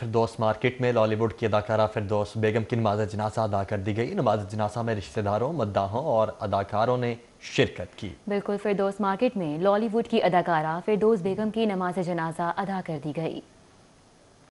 फिरदौस market में लॉलीवुड की अदाकारा फिरदौस बेगम की नमाज जनासा अदा कर दी गई नमाज जनासा में रिश्तेदारों मद्दाहों और अदाकारों ने शिरकत की बिल्कुल फिरदौस मार्केट में लॉलीवुड की अदाकारा फिरदौस बेगम की नमाज जनासा अदा कर दी गई